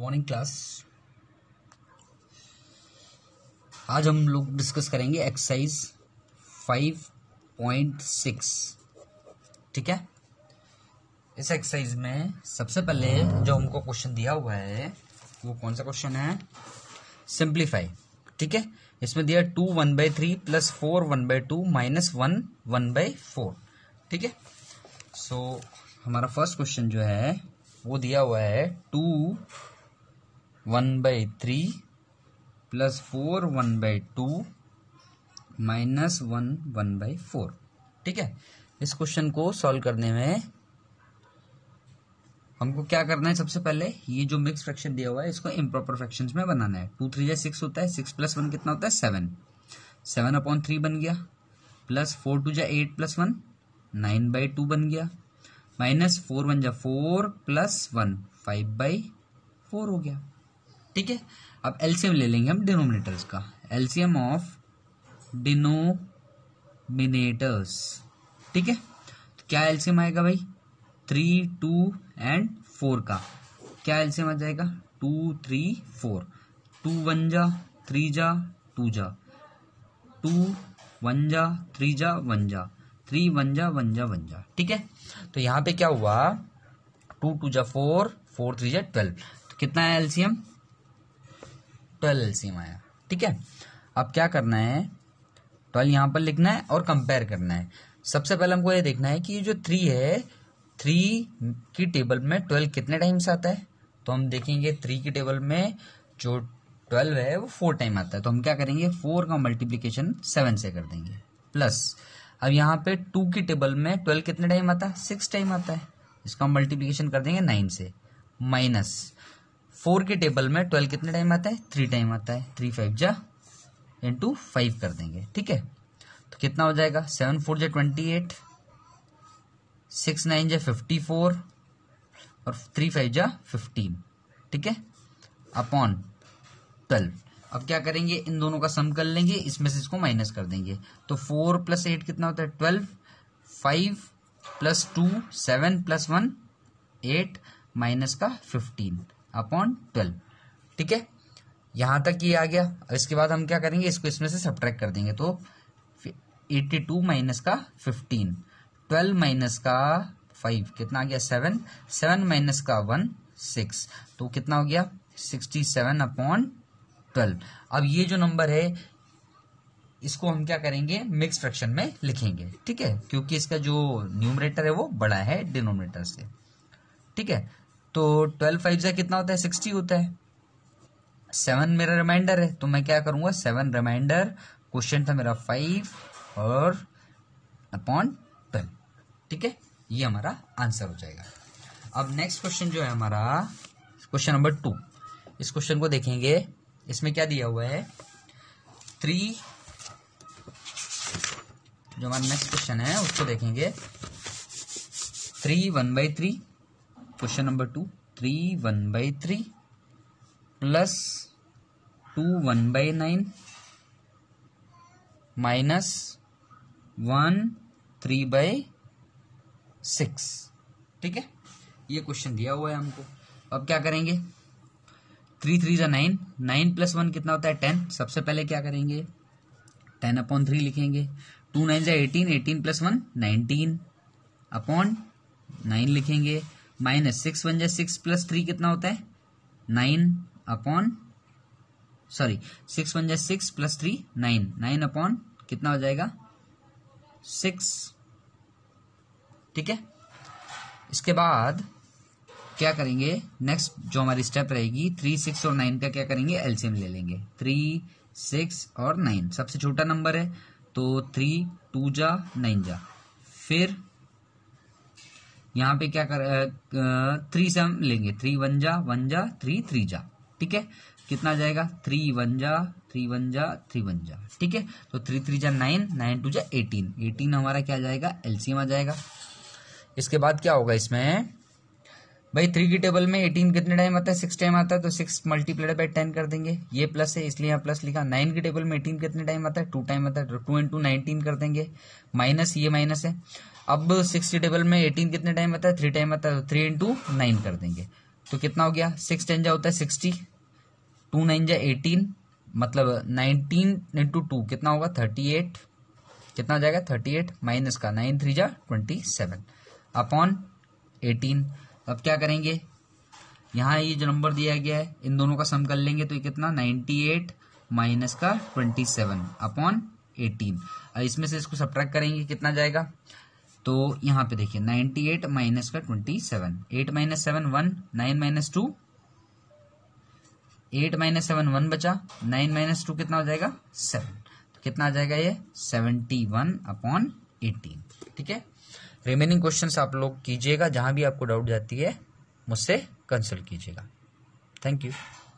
morning class आज हम लोग डिस्कस करेंगे एक्सरसाइज 5.6 ठीक है इस एक्सरसाइज में सबसे पहले जो हमको क्वेश्चन दिया हुआ है वो कौन सा क्वेश्चन है सिंप्लीफाई ठीक है इसमें दिया two one by three plus four one by two minus one one by four ठीक है सो हमारा फर्स्ट क्वेश्चन जो है वो दिया हुआ है two one by three plus four one by two minus one one by four ठीक है इस क्वेश्चन को सॉल्व करने में हमको क्या करना है सबसे पहले ये जो मिक्स फ्रैक्शन दिया हुआ है इसको इम्प्रॉपर फ्रैक्शन में बनाना है टू थ्री या सिक्स होता है सिक्स प्लस वन कितना होता है सेवन सेवन अपॉन थ्री बन गया प्लस फोर टू जा eight plus one nine by two बन गया माइनस फोर वन जा four plus one five by four हो गया ठीक है अब एलसीएम ले लेंगे हम डिनोमिनेटर्स का एलसीएम ऑफ डिनोमिनेटर्स ठीक है तो क्या एलसीएम आएगा भाई थ्री टू एंड फोर का क्या एलसीएम आ जाएगा two three four two one जा थ्री जा टू जा टू वन जा थ्री जा वन जा थ्री वन जा वन जा वन जा ठीक है तो यहां पे क्या हुआ टू टू जा फोर फोर थ्री जा ट्वेल्व तो कितना है एलसीएम ट्वेल्व एलसीएम आया ठीक है अब क्या करना है ट्वेल्व तो यहाँ पर लिखना है और कंपेयर करना है सबसे पहले हमको ये देखना है कि ये जो थ्री है थ्री की टेबल में ट्वेल्व कितने टाइम्स आता है तो हम देखेंगे थ्री की टेबल में जो ट्वेल्व है वो फोर टाइम आता है तो हम क्या करेंगे फोर का मल्टीप्लीकेशन सेवन से कर देंगे प्लस अब यहाँ पे टू की टेबल में ट्वेल्व कितने टाइम आता है सिक्स टाइम आता है इसका हम मल्टीप्लीकेशन कर देंगे नाइन से माइनस फोर के टेबल में ट्वेल्व कितने टाइम आता है थ्री टाइम आता है थ्री फाइव जा इंटू फाइव कर देंगे ठीक है तो कितना हो जाएगा सेवन फोर जा ट्वेंटी एट सिक्स नाइन जा फिफ्टी फोर और थ्री फाइव जा फिफ्टीन ठीक है अपॉन ट्वेल्व अब क्या करेंगे इन दोनों का सम कर लेंगे इसमें से इसको माइनस कर देंगे तो फोर प्लस एट कितना होता है twelve five plus two seven plus one eight minus का फिफ्टीन अपॉन ट्वेल्व ठीक है यहां तक ये आ गया अब इसके बाद हम क्या करेंगे इसको इसमें से सब्ट्रैक कर देंगे तो एट्टी टू माइनस का फिफ्टीन ट्वेल्व माइनस का फाइव कितना आ गया सेवन सेवन माइनस का वन सिक्स तो कितना हो गया सिक्सटी सेवन अपॉन ट्वेल्व अब ये जो नंबर है इसको हम क्या करेंगे मिक्स फ्रैक्शन में लिखेंगे ठीक है क्योंकि इसका जो न्यूमरेटर है वो बड़ा है डिनोमिनेटर से ठीक है तो ट्वेल्व फाइव से कितना होता है सिक्सटी होता है सेवन मेरा रिमाइंडर है तो मैं क्या करूंगा सेवन रिमाइंडर क्वेश्चन था मेरा फाइव और अपॉन ट्वेल्व ठीक है ये हमारा आंसर हो जाएगा अब नेक्स्ट क्वेश्चन जो है हमारा क्वेश्चन नंबर टू इस क्वेश्चन को देखेंगे इसमें क्या दिया हुआ है थ्री जो हमारा नेक्स्ट क्वेश्चन है उसको देखेंगे three one by three question number two three one by three plus two one by nine minus one three by six ठीक है ये क्वेश्चन दिया हुआ है हमको अब क्या करेंगे थ्री थ्री जो नाइन नाइन प्लस वन कितना होता है टेन सबसे पहले क्या करेंगे टेन अपॉन थ्री लिखेंगे टू नाइन जो eighteen eighteen plus one nineteen upon nine लिखेंगे माइनस सिक्स वन जै सिक्स प्लस थ्री कितना होता है nine upon sorry six one जै six plus three nine nine upon कितना हो जाएगा सिक्स ठीक है इसके बाद क्या करेंगे नेक्स्ट जो हमारी स्टेप रहेगी थ्री सिक्स और नाइन का क्या करेंगे एलसीएम ले लेंगे थ्री सिक्स और नाइन सबसे छोटा नंबर है तो थ्री टू जा नाइन जा फिर यहाँ पे क्या कर थ्री से हम लेंगे थ्री वन जा वन जा थ्री थ्री जा ठीक है कितना जाएगा थ्री वन जा थ्री वन जा थ्री वन जा ठीक है तो थ्री थ्री जा नाइन नाइन टू जा एटीन एटीन हमारा क्या जाएगा एलसीएम आ जाएगा इसके बाद क्या होगा इसमें भाई थ्री की टेबल में एटीन कितने टाइम आता है सिक्स टाइम आता है तो सिक्स मल्टीप्लाइड बाई टेन कर देंगे ये प्लस है इसलिए यहाँ प्लस लिखा नाइन की टेबल में एटीन कितने टाइम आता है टू टाइम आता है टू एंड टू नाइनटीन कर देंगे माइनस ये माइनस है अब सिक्स टेबल में एटीन कितने टाइम आता है थ्री टाइम आता है थ्री इंटू नाइन कर देंगे तो कितना हो गया सिक्स टेन जा होता है सिक्सटी टू नाइन जा एटीन मतलब नाइनटीन इंटू टू कितना होगा थर्टी एट कितना हो जाएगा थर्टी एट माइनस का नाइन थ्री जा ट्वेंटी सेवन अपॉन एटीन अब क्या करेंगे यहाँ ये जो नंबर दिया गया है इन दोनों का सम कर लेंगे तो ये कितना नाइन्टी एट माइनस का ट्वेंटी सेवन अपॉन एटीन इसमें से इसको सब्ट्रैक्ट करेंगे कितना जाएगा तो यहाँ पे देखिए नाइनटी एट माइनस का twenty seven eight minus seven one nine minus two eight minus seven one बचा नाइन माइनस टू कितना हो जाएगा सेवन तो कितना आ जाएगा ये सेवेंटी वन अपॉन एटीन ठीक है रिमेनिंग क्वेश्चंस आप लोग कीजिएगा जहां भी आपको डाउट जाती है मुझसे कंसल्ट कीजिएगा थैंक यू